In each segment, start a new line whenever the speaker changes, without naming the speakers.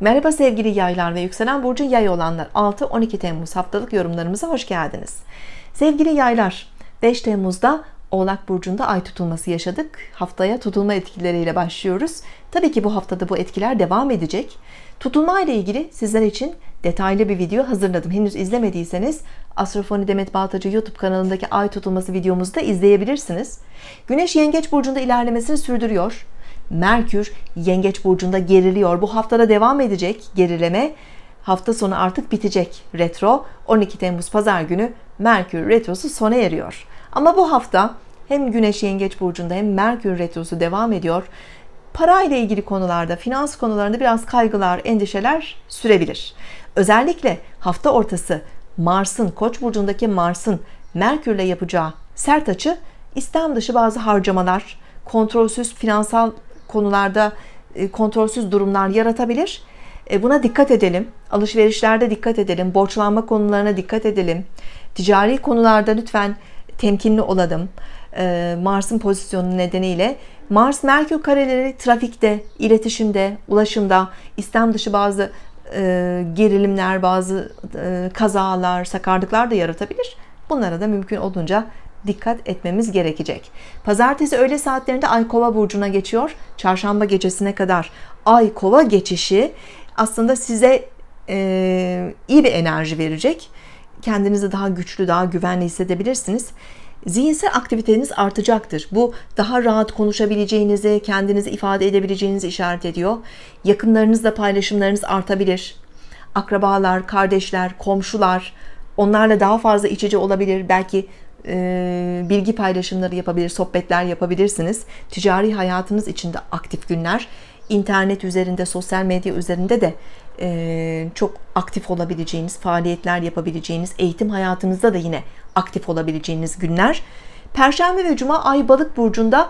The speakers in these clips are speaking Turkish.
Merhaba sevgili yaylar ve yükselen burcu yay olanlar 6-12 Temmuz haftalık yorumlarımıza hoş geldiniz. Sevgili yaylar 5 Temmuz'da Oğlak Burcu'nda ay tutulması yaşadık. Haftaya tutulma etkileriyle başlıyoruz. Tabii ki bu haftada bu etkiler devam edecek. Tutulma ile ilgili sizler için detaylı bir video hazırladım. Henüz izlemediyseniz Astrofoni Demet Baltacı YouTube kanalındaki ay tutulması videomuzu da izleyebilirsiniz. Güneş Yengeç Burcu'nda ilerlemesini sürdürüyor. Merkür Yengeç burcunda geriliyor. Bu haftada devam edecek gerileme. Hafta sonu artık bitecek retro. 12 Temmuz pazar günü Merkür retrosu sona eriyor. Ama bu hafta hem Güneş Yengeç burcunda hem Merkür retrosu devam ediyor. Para ile ilgili konularda, finans konularında biraz kaygılar, endişeler sürebilir. Özellikle hafta ortası Mars'ın Koç burcundaki Mars'ın Merkür'le yapacağı sert açı İslam dışı bazı harcamalar, kontrolsüz finansal konularda e, kontrolsüz durumlar yaratabilir. E, buna dikkat edelim. Alışverişlerde dikkat edelim. Borçlanma konularına dikkat edelim. Ticari konularda lütfen temkinli olalım. E, Mars'ın pozisyonu nedeniyle Mars Merkür kareleri trafikte, iletişimde, ulaşımda, istem dışı bazı gerilimler, bazı kazalar, sakarlıklar da yaratabilir. Bunlara da mümkün olduğunca dikkat etmemiz gerekecek. Pazartesi öğle saatlerinde Ay Kova burcuna geçiyor. Çarşamba gecesine kadar Ay Kova geçişi aslında size e, iyi bir enerji verecek. Kendinizi daha güçlü, daha güvenli hissedebilirsiniz zihinsel aktiviteniz artacaktır. Bu daha rahat konuşabileceğinizi, kendinizi ifade edebileceğinizi işaret ediyor. Yakınlarınızla paylaşımlarınız artabilir. Akrabalar, kardeşler, komşular onlarla daha fazla iç içe olabilir. Belki e, bilgi paylaşımları yapabilir, sohbetler yapabilirsiniz. Ticari hayatınız içinde aktif günler, internet üzerinde, sosyal medya üzerinde de e, çok aktif olabileceğiniz, faaliyetler yapabileceğiniz, eğitim hayatınızda da yine aktif olabileceğiniz günler. Perşembe ve Cuma Ay Balık burcunda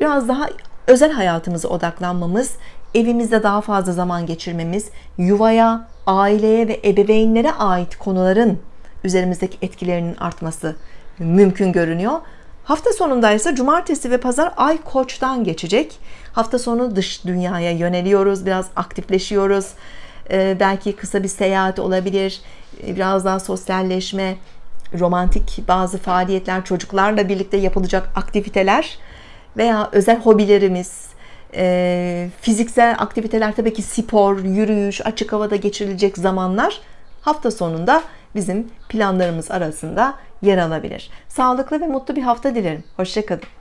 biraz daha özel hayatımıza odaklanmamız, evimizde daha fazla zaman geçirmemiz, yuvaya, aileye ve ebeveynlere ait konuların üzerimizdeki etkilerinin artması mümkün görünüyor. Hafta sonunda ise cumartesi ve pazar ay koçtan geçecek. Hafta sonu dış dünyaya yöneliyoruz, biraz aktifleşiyoruz. Ee, belki kısa bir seyahat olabilir, ee, biraz daha sosyalleşme, romantik bazı faaliyetler, çocuklarla birlikte yapılacak aktiviteler veya özel hobilerimiz, e, fiziksel aktiviteler tabii ki spor, yürüyüş, açık havada geçirilecek zamanlar hafta sonunda bizim planlarımız arasında yer alabilir. Sağlıklı ve mutlu bir hafta dilerim. Hoşçakalın.